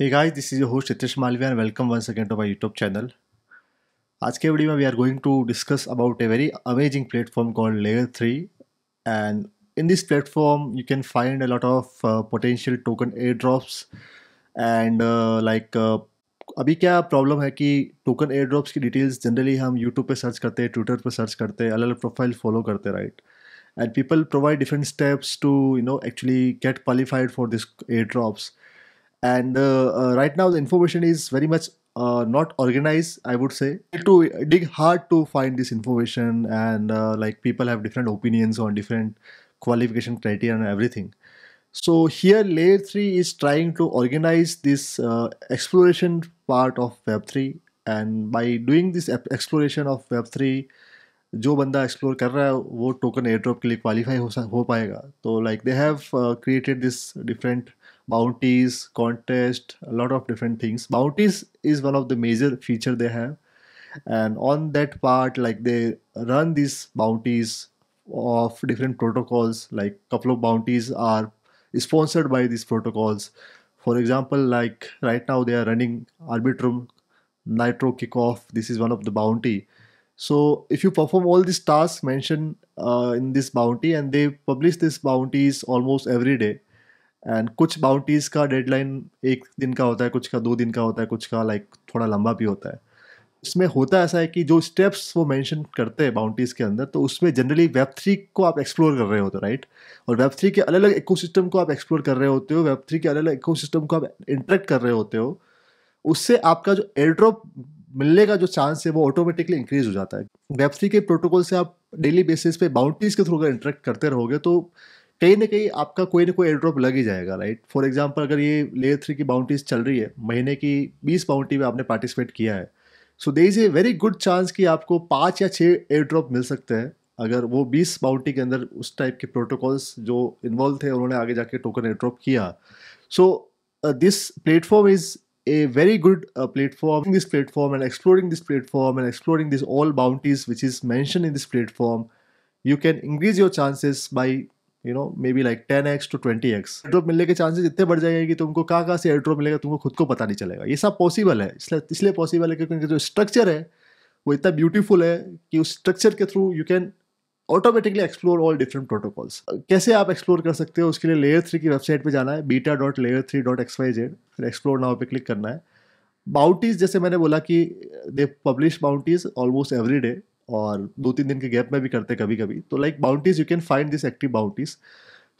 Hey guys this is your host Hitesh Malviya welcome one second to my YouTube channel आज के video में we are going to discuss about a very amazing platform called layer three and in this platform you can find a lot of potential token air drops and like अभी क्या problem है कि token air drops की details generally हम YouTube पर search करते हैं Twitter पर सर्च करते हैं अलग अलग प्रोफाइल फॉलो करते हैं right and people provide different steps to you know actually get qualified for this air drops and uh, uh, right now the information is very much uh, not organized i would say to dig hard to find this information and like people have different opinions on different qualification criteria and everything so here layer 3 is trying to organize this uh, exploration part of web3 and by doing this exploration of web3 जो बंदा explore कर रहा है वो token air के लिए qualify हो हो पाएगा तो like they have created this different bounties, contest, a lot of different things. Bounties is one of the major feature they have. And on that part, like they run these bounties of different protocols, like couple of bounties are sponsored by these protocols. For example, like right now they are running Arbitrum Nitro Kickoff. This is one of the bounty. So if you perform all these tasks mentioned uh, in this bounty and they publish these bounties almost every day. And कुछ bounties का deadline एक दिन का होता है कुछ का दो दिन का होता है कुछ का लाइक like, थोड़ा लंबा भी होता है इसमें होता ऐसा है कि जो स्टेप्स वो मेंशन करते हैं बाउंड्रीज के अंदर तो उसमें जनरली वेब थ्री को आप एक्सप्लोर कर रहे होते हो राइट और वेब थ्री के अलग अलग इकोसिस्टम को आप एक्सप्लोर कर रहे होते हो वेब थ्री के अलग अलग इकोसिस्टम को आप इंटरेक्ट कर रहे होते हो उससे आपका जो एयरड्रॉप मिलने का जो चांस है वो ऑटोमेटिकली इंक्रीज हो जाता है वेब थ्री के प्रोटोकॉल से आप डेली बेसिस पे बाउंड्रीज के थ्रू अगर इंटरेक्ट करते रहोगे तो कहीं ना कहीं आपका कोई ना कोई एयरड्रॉप लग ही जाएगा राइट फॉर एग्जाम्पल अगर ये लेयर थ्री की बाउंड्रीज चल रही है महीने की बीस बाउंड्री में आपने पार्टिसिपेट किया है so there is a very good chance कि आपको पाँच या छः एयर ड्रॉप मिल सकते हैं अगर वो बीस बाउंड्री के अंदर उस टाइप के प्रोटोकॉल्स जो इन्वॉल्व थे उन्होंने आगे जाके टोकन एयर ड्रॉप किया so this platform is a very good platform this platform and exploring this platform and exploring this all boundaries which is mention in this platform you can increase your chances by you know maybe like ten x to twenty x airdrop मिलने के chances इतने बढ़ जाएंगे कि तुमको कहाँ कहाँ से एयरड्रॉप मिलेगा तुमको खुद को पता नहीं चलेगा ये सब पॉसिबल है इसलिए इसलिए पॉसिबल है क्योंकि जो स्ट्रक्चर है वो इतना ब्यूटीफुल है कि उस स्ट्रक्चर के through you can automatically explore all different protocols कैसे आप एक्सप्लोर कर सकते हो उसके लिए लेयर थ्री की वेबसाइट पर जाना है beta dot layer three dot x y z फिर एक्सप्लोर नाव पर क्लिक करना है बाउंटीज जैसे मैंने बोला कि they publish bounties almost every day और दो तीन दिन के गैप में भी करते कभी कभी तो like bounties you can find this active bounties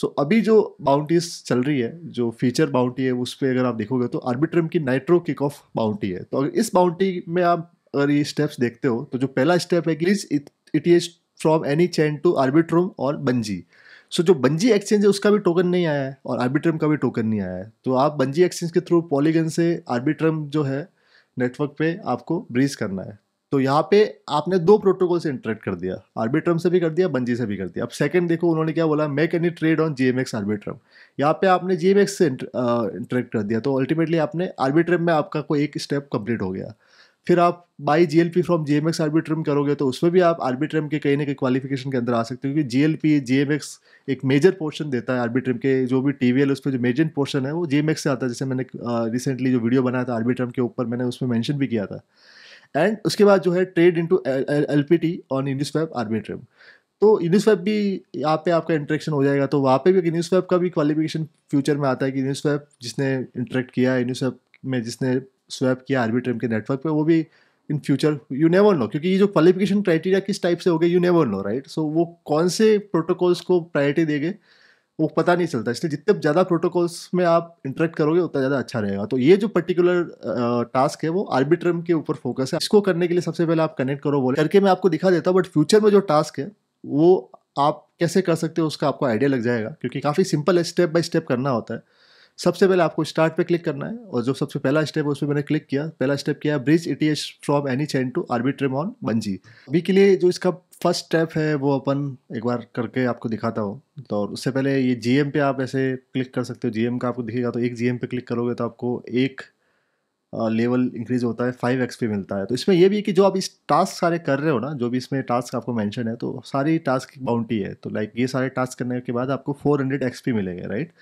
so अभी जो बाउंटीज चल रही है जो फीचर बाउंटी है उस पर अगर आप देखोगे तो आर्बिट्रम की नाइट्रो किक ऑफ बाउंटी है तो अगर इस बाउंटी में आप अगर ये स्टेप्स देखते हो तो जो पहला स्टेप है कि it it is from any chain to Arbitrum और बंजी सो so, जो बंजी एक्सचेंज है उसका भी टोकन नहीं आया है और आर्बिट्रम का भी टोकन नहीं आया है तो आप बंजी एक्सचेंज के थ्रू पॉलीगन से आर्बिट्रम जो है नेटवर्क पे आपको ब्रीज करना है तो यहाँ पे आपने दो प्रोटोकॉल से इंटरेक्ट कर दिया आर्बिट्रम से भी कर दिया बंजी से भी कर दिया अब सेकंड देखो उन्होंने क्या बोला make any trade on G M X Arbitrum यहाँ पे आपने जी एम एक्स से इंटरेक्ट कर दिया तो अल्टीमेटली आपने आर्बिट्रम में आपका कोई एक स्टेप कंप्लीट हो गया फिर आप buy G L P from G M X Arbitrum करोगे तो उसमें भी आप आर्बिट्रम के कहीं ना कहीं क्वालिफिकेशन के अंदर आ सकते हो क्योंकि G L P G M X एक मेजर पोर्शन देता है आर्बिट्रम के जो भी टी वी एल उसमें जो मेजर पोर्शन है वो जी एम एक्स से आता है जैसे मैंने रिसेंटली जो वीडियो बनाया था आर्बिट्रम के ऊपर मैंने उसमें मैंशन भी किया था एंड उसके बाद जो है trade into L P T on इंडिस वेब आर्बिट्रम तो इंडिस वेब भी यहाँ पे आपका इंट्रेक्शन हो जाएगा तो वहाँ पे भी इंडिस वेब का भी क्वालिफिकेशन फ्यूचर में आता है कि इंडिस वेब जिसने इंटरेक्ट किया इंडिस वेब में जिसने स्वैप किया आर्बिट्रम के नेटवर्क पर वो भी in future you never know क्योंकि ये जो क्वालिफिकेशन क्राइटेरिया किस टाइप से हो गए you never know right so वो कौन से प्रोटोकॉल्स को प्रायोरिटी देंगे वो पता नहीं चलता इसलिए जितने ज़्यादा प्रोटोकॉल्स में आप इंटरेक्ट करोगे उतना ज़्यादा अच्छा रहेगा तो ये जो पर्टिकुलर टास्क है वो आर्बिट्रम के ऊपर फोकस है इसको करने के लिए सबसे पहले आप कनेक्ट करो बोले करके मैं आपको दिखा देता हूँ बट फ्यूचर में जो टास्क है वो आप कैसे कर सकते हो उसका आपको आइडिया लग जाएगा क्योंकि काफ़ी सिंपल है स्टेप बाय स्टेप करना होता है सबसे पहले आपको स्टार्ट पे क्लिक करना है और जो सबसे पहला स्टेप है उसमें मैंने क्लिक किया पहला स्टेप किया है bridge it's from any chain to Arbitrum on Bungee अभी के लिए जो इसका फर्स्ट स्टेप है वो अपन एक बार करके आपको दिखाता हूँ तो उससे पहले ये जी पे आप ऐसे क्लिक कर सकते हो जी का आपको दिखेगा तो एक जी पे क्लिक करोगे तो आपको एक लेवल इंक्रीज होता है फाइव एक्स मिलता है तो इसमें यह भी है कि जो आप इस टास्क सारे कर रहे हो ना जो भी इसमें टास्क आपको मेंशन है तो सारी टास्क की बाउंड्री है तो लाइक ये सारे टास्क करने के बाद आपको फोर हंड्रेड एक्स मिलेगा राइट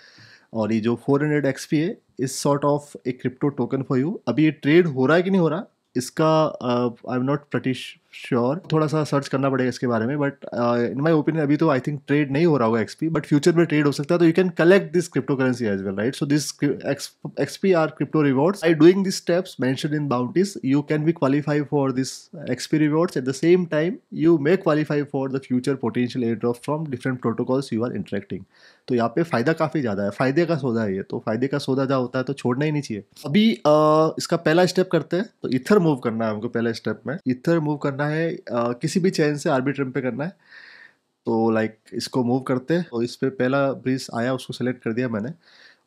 और ये जो 400 हंड्रेड एक्स पी है इस sort of a crypto token for you अभी ये ट्रेड हो रहा है कि नहीं हो रहा इसका I am not pretty sure थोड़ा सा सर्च करना पड़ेगा इसके बारे में बट इन माई ओपिनियन अभी तो आई थिंक ट्रेड नहीं हो रहा होगा एक्सपी बट फ्यूचर में ट्रेड हो सकता है तो you can collect this crypto currency as well right so this XP are crypto rewards I doing this steps mention in bounties you can be qualify for this XP rewards at the same time you may qualify for the future potential air drop from different protocols you are interacting तो यहाँ पे फायदा काफ़ी ज़्यादा है फायदे का सौदा है ये तो फायदे का सौदा जहाँ होता है तो छोड़ना ही नहीं चाहिए अभी uh, इसका पहला स्टेप करते हैं तो इथर मूव करना है हमको पहले स्टेप में इथर मूव करना करना है आ, किसी भी चैन से आरबी ट्रिम पे करना है तो लाइक इसको मूव करते तो इस पर पहला ब्रिज आया उसको सेलेक्ट कर दिया मैंने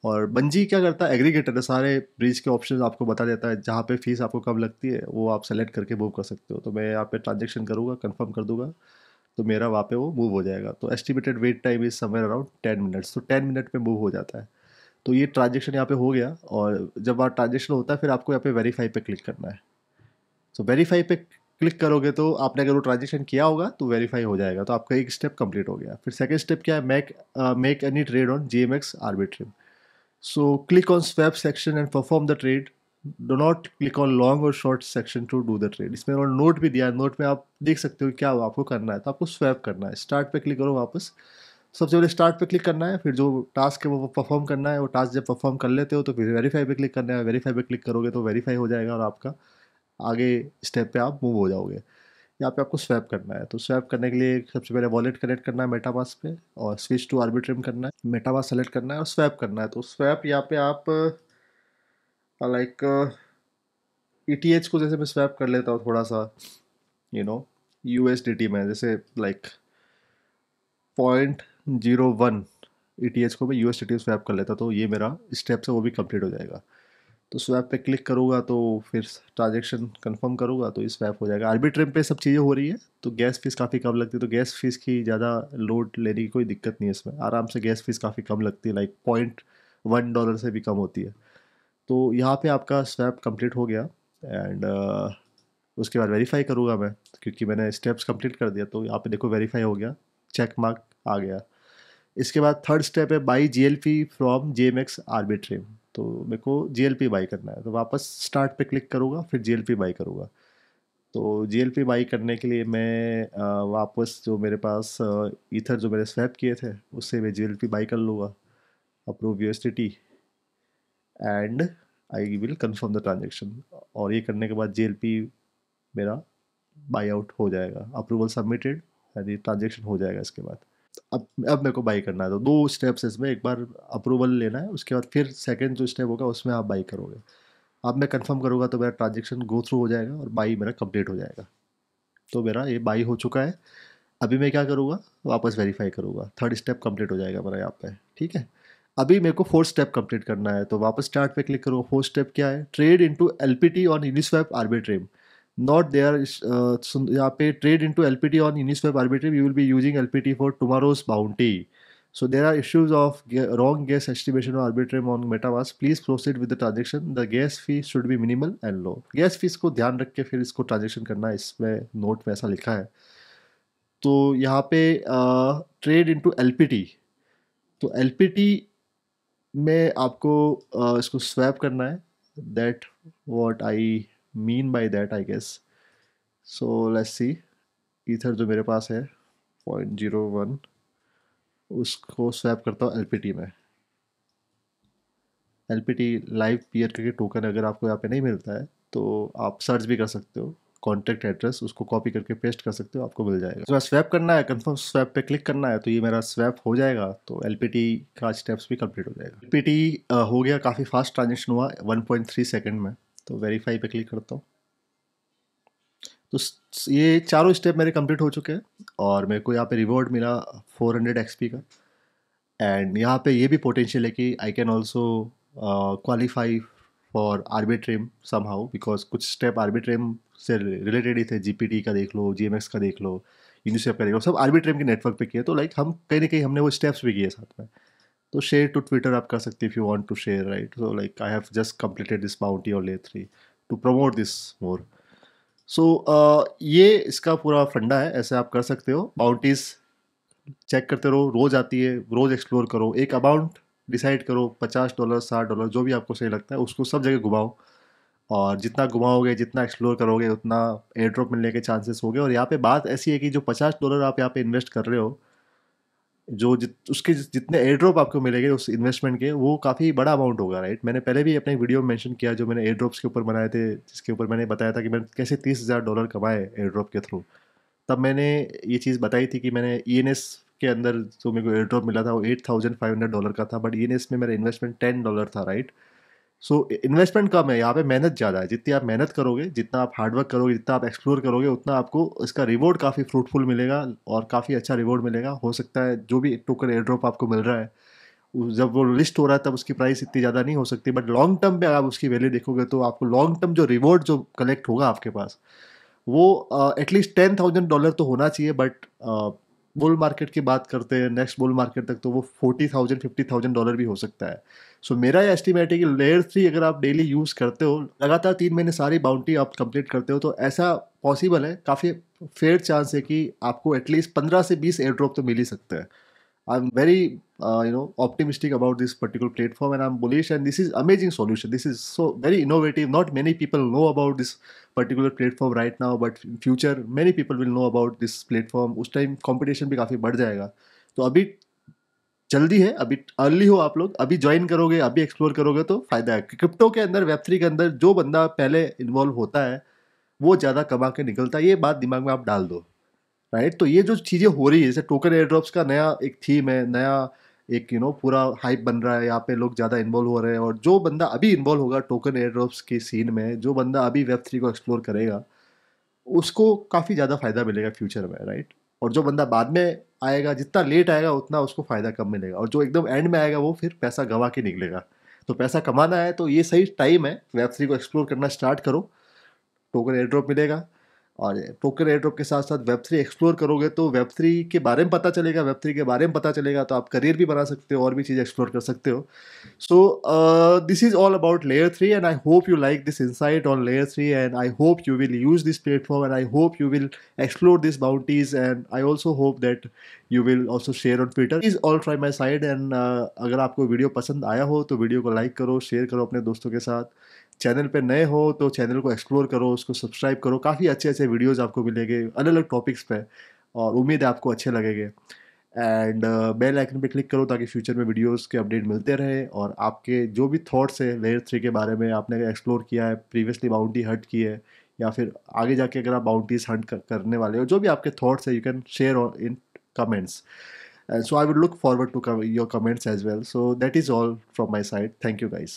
और बंजी क्या करता है एग्रीगेटर है सारे ब्रिज के ऑप्शन आपको बता देता है जहाँ पे फीस आपको कम लगती है वो आप सेलेक्ट करके मूव कर सकते हो तो मैं यहाँ पे ट्रांजेक्शन करूँगा कंफर्म कर दूँगा तो मेरा वहाँ पे वो मूव हो जाएगा तो estimated wait time is somewhere around ten minutes तो टेन मिनट में मूव हो जाता है तो ये ट्रांजेक्शन यहाँ पे हो गया और जब आप ट्रांजेक्शन होता है फिर आपको यहाँ पे वेरीफाई पे क्लिक करना है तो वेरीफाई पे क्लिक करोगे तो आपने अगर वो ट्रांजेक्शन किया होगा तो वेरीफाई हो जाएगा तो आपका एक स्टेप कंप्लीट हो गया फिर सेकेंड स्टेप क्या है make make any trade on G M X Arbitrum so click on swap section and perform the trade do not click on long और short section to do the trade इसमें उन्होंने note भी दिया है note में आप देख सकते हो क्या आपको करना है तो आपको स्वैप करना है स्टार्ट पे क्लिक करो वापस सबसे पहले स्टार्ट पे क्लिक करना है फिर जो टास्क है वो परफॉर्म करना है वो टास्क जब परफॉर्म कर लेते हो तो फिर वेरीफाई पे क्लिक करना है वेरीफाई पे क्लिक करोगे तो वेरीफाई हो जाएगा और आपका आगे स्टेप पे आप मूव हो जाओगे यहाँ पे आपको स्वैप करना है तो स्वैप करने के लिए सबसे पहले वॉलेट कनेक्ट करना है मेटावास पे और स्विच टू आर्बिट्रम करना है मेटावास सेलेक्ट करना है और स्वैप करना है तो स्वैप यहाँ पे आप लाइक ई टी एच को जैसे मैं स्वैप कर लेता हूँ थोड़ा सा you know U S T में जैसे like point zero one E T H को मैं यू एस टी स्वैप कर लेता तो ये मेरा स्टेप से वो भी कम्प्लीट हो जाएगा तो स्वैप पे क्लिक करूँगा तो फिर ट्रांजेक्शन कंफर्म करूँगा तो स्वैप हो जाएगा आरबी ट्रेम पे सब चीज़ें हो रही है तो गैस फीस काफ़ी कम लगती है तो गैस फीस की ज़्यादा लोड लेने की कोई दिक्कत नहीं है इसमें आराम से गैस फीस काफ़ी कम लगती है लाइक पॉइंट वन डॉलर से भी कम होती है तो यहाँ पे आपका स्वैप कंप्लीट हो गया एंड uh, उसके बाद वेरीफाई करूँगा मैं क्योंकि मैंने स्टेप्स कंप्लीट कर दिया तो यहाँ पे देखो वेरीफाई हो गया चेक मार्क आ गया इसके बाद थर्ड स्टेप है buy G L P from G M X ट्रेम तो मेरे को जी एल पी बाई करना है तो वापस स्टार्ट पे क्लिक करूँगा फिर जी एल पी बाई करूँगा तो जी एल पी बाई करने के लिए मैं वापस जो मेरे पास ईथर जो मैंने स्वैप किए थे उससे मैं जी एल पी बाई कर लूँगा approve U S D T and I will confirm the transaction और ये करने के बाद जी एल पी मेरा बाई आउट हो जाएगा अप्रूवल सबमिटेड यानी ट्रांजेक्शन हो जाएगा इसके बाद अब अब मेरे को बाई करना है तो दो स्टेप्स इसमें एक बार अप्रूवल लेना है उसके बाद फिर सेकेंड जो स्टेप होगा उसमें आप बाई करोगे अब मैं कंफर्म करूँगा तो मेरा ट्रांजेक्शन गो थ्रू हो जाएगा और बाई मेरा कंप्लीट हो जाएगा तो मेरा ये बाई हो चुका है अभी मैं क्या करूँगा वापस वेरीफाई करूँगा थर्ड स्टेप कंप्लीट हो जाएगा मेरा यहाँ पे ठीक है अभी मेरे को फोर्थ स्टेप कंप्लीट करना है तो वापस स्टार्ट पे क्लिक करूँगा फोर्थ स्टेप क्या है trade into LPT on Uniswap Arbitrum not there. Uh, so यहाँ पे trade into LPT on Uniswap Arbitrum, you will be using LPT for tomorrow's bounty. So there are issues of wrong guess estimation or Arbitrum on MetaMask. Please proceed with the transaction. The gas fee should be minimal and low. Gas fees को ध्यान रख के फिर इसको transaction करना इसमें note में ऐसा लिखा है तो यहाँ पे ट्रेड इनटू एलपीटी तो एलपीटी में आपको uh, इसको स्वैप करना है that what I mean by that I guess so let's see ether जो मेरे पास है पॉइंट जीरो वन उसको स्वैप करता हूँ एल पी टी में L P T live pair करके टोकन अगर आपको यहाँ पे नहीं मिलता है तो आप सर्च भी कर सकते हो कॉन्टैक्ट एड्रेस उसको कॉपी करके पेस्ट कर सकते हो आपको मिल जाएगा जो तो स्वैप करना है कंफर्म स्वैप पे क्लिक करना है तो ये मेरा स्वैप हो जाएगा तो एल पी टी का स्टेप्स भी कंप्लीट हो जाएगा एल पी टी हो गया काफ़ी फास्ट ट्रांजेक्शन हुआ वन पॉइंट थ्री सेकेंड में तो वेरीफाई पे क्लिक करता हूँ तो ये चारों स्टेप मेरे कंप्लीट हो चुके हैं और मेरे को यहाँ पे रिवॉर्ड मिला 400 हंड्रेड का एंड यहाँ पे ये भी पोटेंशियल है कि I can also qualify for Arbitrum some हाउ बिकॉज कुछ स्टेप आर्बिट्रेम से रिलेटेड ही थे जी का देख लो जी का देख लो यूनिसेफ का देख लो सब आर्बिट्रेम के नेटवर्क पे किए तो लाइक हम कहीं ना कहीं हमने वो स्टेप्स भी किए साथ में तो शेयर टू ट्विटर आप कर सकते if you want to share right so like I have just completed this bounty और ले three to promote this more सो ये इसका पूरा फंडा है ऐसे आप कर सकते हो बाउंटीज़ चेक करते रहो रोज़ आती है रोज़ एक्सप्लोर करो एक अमाउंट डिसाइड करो पचास डॉलर साठ डॉलर जो भी आपको सही लगता है उसको सब जगह घुमाओ और जितना घुमाओगे जितना एक्सप्लोर करोगे उतना एयर ड्रॉप मिलने के चांसेस होंगे और यहाँ पे बात ऐसी है कि जो पचास डॉलर आप यहाँ पे इन्वेस्ट कर रहे हो जो जित उसके जितने एयर ड्रॉप आपको मिलेंगे उस इन्वेस्टमेंट के वो काफ़ी बड़ा अमाउंट होगा राइट मैंने पहले भी अपने वीडियो में मैंशन किया जो मैंने एयर ड्रॉप्स के ऊपर बनाए थे जिसके ऊपर मैंने बताया था कि मैंने कैसे तीस हज़ार डॉलर कमाए एयर ड्रॉप के थ्रू तब मैंने ये चीज़ बताई थी कि मैंने ई e के अंदर जो मेरे को एयर ड्रॉप मिला था वो eight thousand five hundred dollar का था बट ई e में मेरा इन्वेस्टमेंट टेन डॉलर था राइट right? सो इन्वेस्टमेंट कम है यहाँ पे मेहनत ज़्यादा है जितनी आप मेहनत करोगे जितना आप हार्डवर्क करोगे जितना आप एक्सप्लोर करोगे उतना आपको इसका रिवॉर्ड काफ़ी फ्रूटफुल मिलेगा और काफ़ी अच्छा रिवॉर्ड मिलेगा हो सकता है जो भी टोकन एयर ड्रॉप आपको मिल रहा है जब वो लिस्ट हो रहा है तब उसकी प्राइस इतनी ज़्यादा नहीं हो सकती बट लॉन्ग टर्म पर अगर आप उसकी वैल्यू देखोगे तो आपको लॉन्ग टर्म जो रिवॉर्ड जो कलेक्ट होगा आपके पास वो एटलीस्ट टेन थाउजेंड डॉलर तो होना चाहिए बट बुल मार्केट की बात करते हैं नेक्स्ट बुल मार्केट तक तो वो forty thousand fifty thousand dollar भी हो सकता है सो so, मेरा एस्टिमेट है कि लेयर थ्री अगर आप डेली यूज़ करते हो लगातार तीन महीने सारी बाउंड्री आप कंप्लीट करते हो तो ऐसा पॉसिबल है काफ़ी फेयर चांस है कि आपको एटलीस्ट पंद्रह से बीस एयर ड्रॉप तो मिल ही सकते हैं I'm very uh, you know optimistic about this particular platform and i'm bullish and this is amazing solution this is so very innovative not many people know about this particular platform right now but in future many people will know about this platform उस time competition भी काफ़ी बढ़ जाएगा तो अभी जल्दी है अभी अर्ली हो आप लोग अभी ज्वाइन करोगे अभी एक्सप्लोर करोगे तो फायदा है क्रिप्टो के अंदर वेब थ्री के अंदर जो बंदा पहले इन्वॉल्व होता है वो ज़्यादा कमा के निकलता है ये बात दिमाग में आप डाल दो राइट तो ये जो चीज़ें हो रही है जैसे टोकन एयर ड्रॉप्स का नया एक थीम है नया एक यू you नो know, पूरा हाइप बन रहा है यहाँ पे लोग ज़्यादा इन्वॉल्व हो रहे हैं और जो बंदा अभी इन्वॉल्व होगा टोकन एयर ड्रॉप्स के सीन में जो बंदा अभी वेब थ्री को एक्सप्लोर करेगा उसको काफ़ी ज़्यादा फ़ायदा मिलेगा फ्यूचर में राइट और जो बंदा बाद में आएगा जितना लेट आएगा उतना उसको फ़ायदा कम मिलेगा और जो एकदम एंड में आएगा वो फिर पैसा गंवा के निकलेगा तो पैसा कमाना है तो ये सही टाइम है वेब थ्री को एक्सप्लोर करना स्टार्ट करो टोकन एयर ड्रॉप मिलेगा और पोकर एयर के साथ साथ वेब थ्री एक्सप्लोर करोगे तो वेब थ्री के बारे में पता चलेगा वेब थ्री के बारे में पता चलेगा तो आप करियर भी बना सकते हो और भी चीज़ें एक्सप्लोर कर सकते हो so this is all about layer three and I hope you like this insight on layer three and I hope you will use this platform and I hope you will explore this boundaries and I also hope that you will also share on Twitter is all फ्राई my side and अगर आपको video पसंद आया हो तो video को like करो share करो अपने दोस्तों के साथ चैनल पे नए हो तो चैनल को एक्सप्लोर करो उसको सब्सक्राइब करो काफ़ी अच्छे अच्छे वीडियोज़ आपको मिलेंगे अलग अलग टॉपिक्स पर और उम्मीद है आपको अच्छे लगेंगे एंड बेल आइकन पे क्लिक करो ताकि फ्यूचर में वीडियोस के अपडेट मिलते रहे और आपके जो भी थॉट्स है लेयर थ्री के बारे में आपने एक्सप्लोर किया है प्रीवियसली बाउंड्री हट की है या फिर आगे जाके अगर आप बाउंड्रीज हंट करने वाले हो जो भी आपके थॉट्स है you can share in comments and so I would look forward to your comments as well so that is all from my side thank you guys